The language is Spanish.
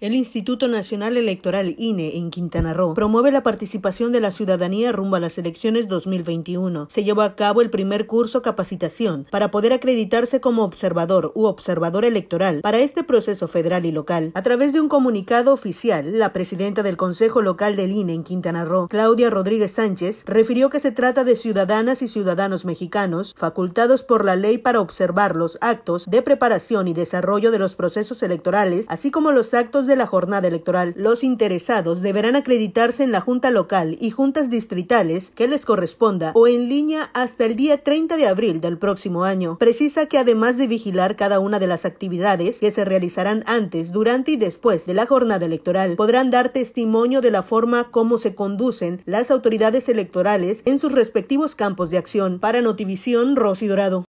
El Instituto Nacional Electoral INE en Quintana Roo promueve la participación de la ciudadanía rumbo a las elecciones 2021. Se llevó a cabo el primer curso capacitación para poder acreditarse como observador u observador electoral para este proceso federal y local. A través de un comunicado oficial, la presidenta del Consejo Local del INE en Quintana Roo, Claudia Rodríguez Sánchez, refirió que se trata de ciudadanas y ciudadanos mexicanos facultados por la ley para observar los actos de preparación y desarrollo de los procesos electorales, así como los actos de de la jornada electoral. Los interesados deberán acreditarse en la Junta Local y juntas distritales que les corresponda o en línea hasta el día 30 de abril del próximo año. Precisa que además de vigilar cada una de las actividades que se realizarán antes, durante y después de la jornada electoral, podrán dar testimonio de la forma como se conducen las autoridades electorales en sus respectivos campos de acción. Para Notivisión, Rosy Dorado.